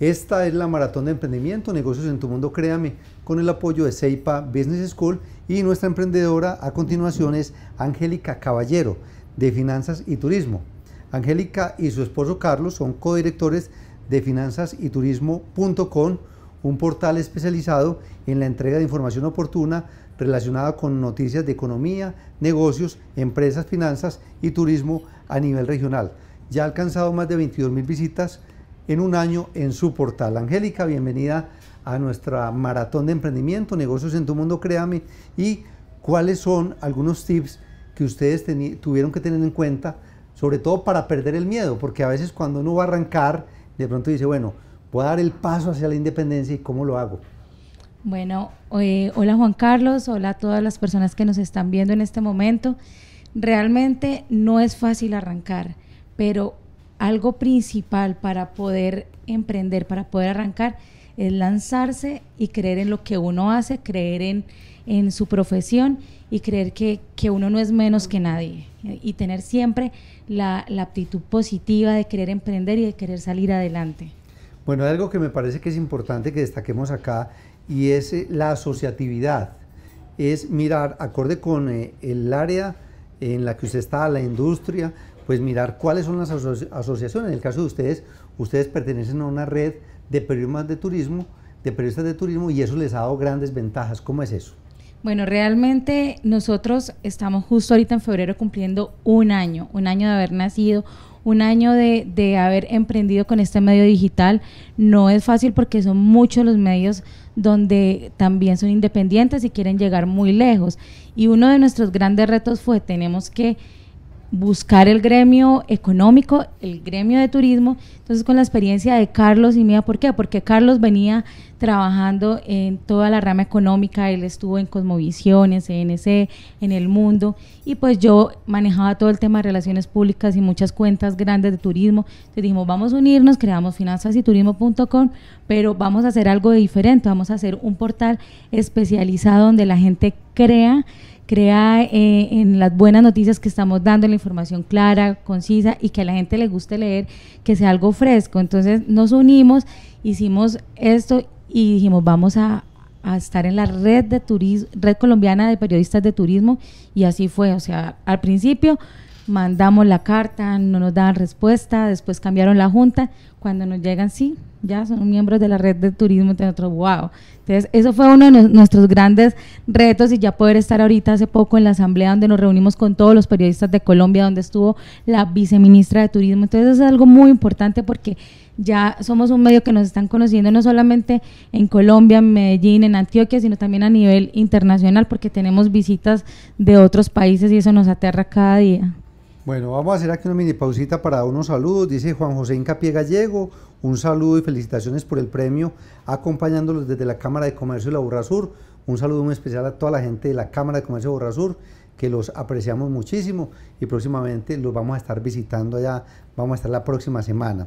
Esta es la maratón de emprendimiento, negocios en tu mundo, créame, con el apoyo de Seipa Business School y nuestra emprendedora a continuación es Angélica Caballero de Finanzas y Turismo. Angélica y su esposo Carlos son codirectores de finanzasyturismo.com, un portal especializado en la entrega de información oportuna relacionada con noticias de economía, negocios, empresas, finanzas y turismo a nivel regional. Ya ha alcanzado más de 22 mil visitas en un año en su portal. Angélica, bienvenida a nuestra maratón de emprendimiento, negocios en tu mundo, créame, y cuáles son algunos tips que ustedes tuvieron que tener en cuenta, sobre todo para perder el miedo, porque a veces cuando uno va a arrancar, de pronto dice, bueno, voy a dar el paso hacia la independencia y cómo lo hago. Bueno, eh, hola Juan Carlos, hola a todas las personas que nos están viendo en este momento. Realmente no es fácil arrancar, pero algo principal para poder emprender, para poder arrancar, es lanzarse y creer en lo que uno hace, creer en, su profesión y creer que, uno no es menos que nadie y tener siempre la, la, positiva de querer emprender y de querer salir adelante. Bueno, algo que me parece que es importante que destaquemos acá y es eh, la asociatividad. Es mirar, acorde con eh, el área en la que usted está, la industria, pues mirar cuáles son las asociaciones. En el caso de ustedes, ustedes pertenecen a una red de periodistas de turismo, de periodistas de turismo y eso les ha dado grandes ventajas. ¿Cómo es eso? Bueno, realmente nosotros estamos justo ahorita en febrero cumpliendo un año, un año de haber nacido, un año de, de, haber emprendido con este medio digital. No es fácil porque son muchos los medios donde también son independientes y quieren llegar muy lejos. Y uno de nuestros grandes retos fue tenemos que buscar el gremio económico, el gremio de turismo. Entonces, con la experiencia de Carlos y mía, ¿por qué? Porque Carlos venía trabajando en toda la rama económica, él estuvo en Cosmovisión, en CNC, en El Mundo, y pues yo manejaba todo el tema de relaciones públicas y muchas cuentas grandes de turismo. Entonces dijimos, vamos a unirnos, creamos Finanzas y Turismo.com, pero vamos a hacer algo diferente, vamos a hacer un portal especializado donde la gente crea, crea eh, en las buenas noticias que estamos dando, la información clara, concisa y que a la gente le guste leer, que sea algo fresco. Entonces nos unimos, hicimos esto y dijimos, vamos a, a estar en la red de turismo, red colombiana de periodistas de turismo y así fue, o sea, al principio mandamos la carta, no nos daban respuesta, después cambiaron la junta, cuando nos llegan, sí, ya son miembros de la red de turismo de otro wow. Entonces, eso fue uno de nuestros grandes retos y ya poder estar ahorita hace poco en la asamblea donde nos reunimos con todos los periodistas de Colombia, donde estuvo la viceministra de turismo. Entonces, es algo muy importante porque ya somos un medio que nos están conociendo no solamente en Colombia, en Medellín, en Antioquia, sino también a nivel internacional, porque tenemos visitas de otros países y eso nos aterra cada día. Bueno, vamos a hacer aquí una mini pausita para unos saludos. Dice Juan José Incapié Gallego, un saludo y felicitaciones por el premio, acompañándolos desde la Cámara de Comercio de la Sur. Un saludo muy especial a toda la gente de la Cámara de Comercio de Sur, que los apreciamos muchísimo y próximamente los vamos a estar visitando allá, vamos a estar la próxima semana.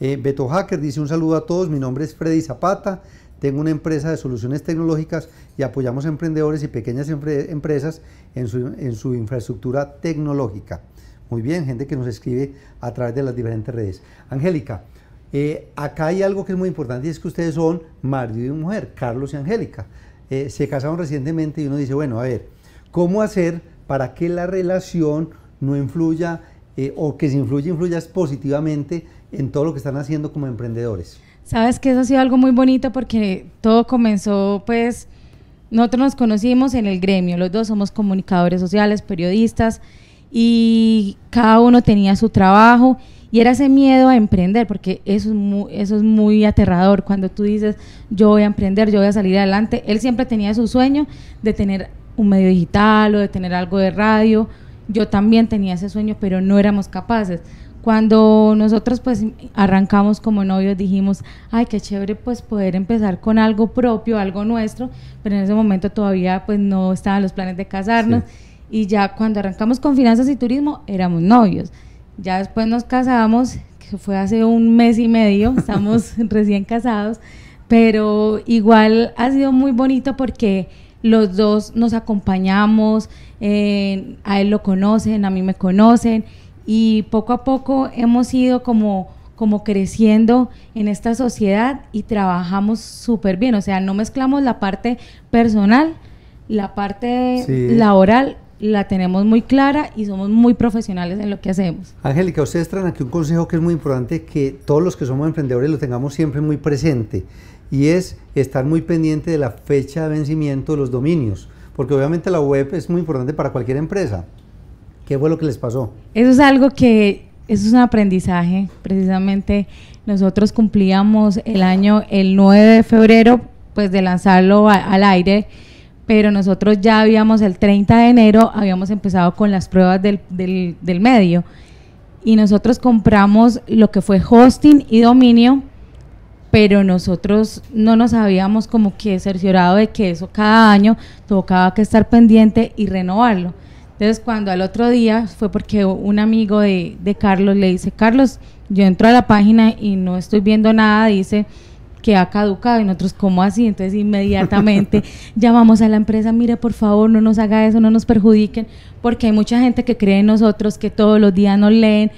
Eh, Beto Hacker dice un saludo a todos, mi nombre es Freddy Zapata, tengo una empresa de soluciones tecnológicas y apoyamos a emprendedores y pequeñas empresas en su, infraestructura tecnológica. Muy bien, gente que nos escribe a través de las diferentes redes. Angélica, eh, acá hay algo que es muy importante y es que ustedes son marido y mujer, Carlos y Angélica. Eh, se casaron recientemente y uno dice, bueno, a ver, ¿cómo hacer para que la relación no influya o que se influya influya positivamente en todo lo que están haciendo como emprendedores. Sabes que eso ha sido algo muy bonito porque todo comenzó pues, nosotros nos conocimos en el gremio, los dos somos comunicadores sociales, periodistas y cada uno tenía su trabajo y era ese miedo a emprender, porque eso es, muy, eso es muy aterrador. Cuando tú dices, yo voy a emprender, yo voy a salir adelante, él siempre tenía su sueño de tener un medio digital o de tener algo de radio. Yo también tenía ese sueño, pero no éramos capaces. Cuando nosotros pues arrancamos como novios dijimos, ay, qué chévere pues poder empezar con algo propio, algo nuestro, pero en ese momento todavía pues no estaban los planes de casarnos y ya cuando arrancamos con finanzas y turismo éramos novios. Ya después nos casamos, que fue hace un mes y medio, estamos recién casados, pero igual ha sido muy bonito porque los dos nos acompañamos, eh, a él lo conocen, a mí me conocen y poco a poco hemos ido como como creciendo en esta sociedad y trabajamos súper bien, o sea, no mezclamos la parte personal, la parte laboral la tenemos muy clara y somos muy profesionales en lo que hacemos. Angélica, ustedes traen aquí un consejo que es muy importante que todos los que somos emprendedores lo tengamos siempre muy presente y es estar muy pendiente de la fecha de vencimiento de los dominios, porque obviamente la web es muy importante para cualquier empresa, ¿Qué fue lo que les pasó? Eso es algo que, eso es un aprendizaje. Precisamente nosotros cumplíamos el año, el 9 de febrero, pues de lanzarlo al aire, pero nosotros ya habíamos, el 30 de enero, habíamos empezado con las pruebas del, del, del medio. Y nosotros compramos lo que fue hosting y dominio, pero nosotros no nos habíamos como que cerciorado de que eso cada año tocaba que estar pendiente y renovarlo. Entonces, cuando al otro día fue porque un amigo de, de, Carlos le dice, Carlos, yo entro a la página y no estoy viendo nada, dice que ha caducado y nosotros, ¿cómo así? Entonces, inmediatamente llamamos a la empresa, mire, por favor, no nos haga eso, no nos perjudiquen, porque hay mucha gente que cree en nosotros, que todos los días nos leen,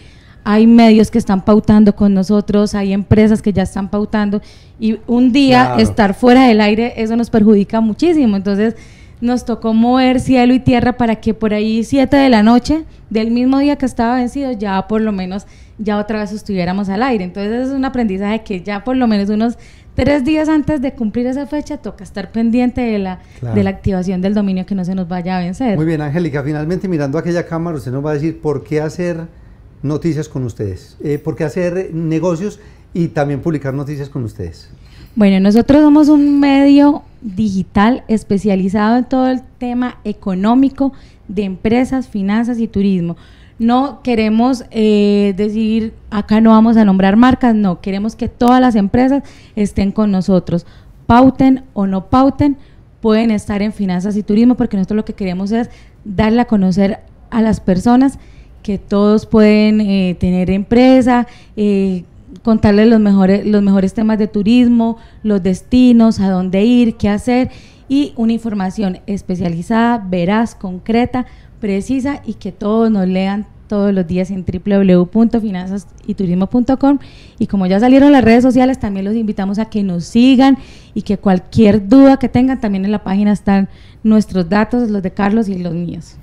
hay medios que están pautando con nosotros, hay empresas que ya están pautando y un día estar fuera del aire, eso nos perjudica muchísimo. Entonces, nos tocó mover cielo y tierra para que por ahí 7 de la noche del mismo día que estaba vencido ya por lo menos ya otra vez estuviéramos al aire. Entonces es un aprendizaje que ya por lo menos unos tres días antes de cumplir esa fecha toca estar pendiente de la, de la activación del dominio que no se nos vaya a vencer. Muy bien, Angélica, finalmente mirando aquella cámara usted nos va a decir por qué hacer noticias con ustedes, porque eh, por qué hacer negocios y también publicar noticias con ustedes. Bueno, nosotros somos un medio digital especializado en todo el tema económico de empresas, finanzas y turismo. No queremos eh, decir, acá no vamos a nombrar marcas, no, queremos que todas las empresas estén con nosotros, pauten o no pauten, pueden estar en finanzas y turismo, porque nosotros lo que queremos es darle a conocer a las personas que todos pueden eh, tener empresa, eh, contarles los mejores, los mejores temas de turismo, los destinos, a dónde ir, qué hacer y una información especializada, veraz, concreta, precisa y que todos nos lean todos los días en www.finanzasyturismo.com y como ya salieron las redes sociales también los invitamos a que nos sigan y que cualquier duda que tengan también en la página están nuestros datos, los de Carlos y los míos.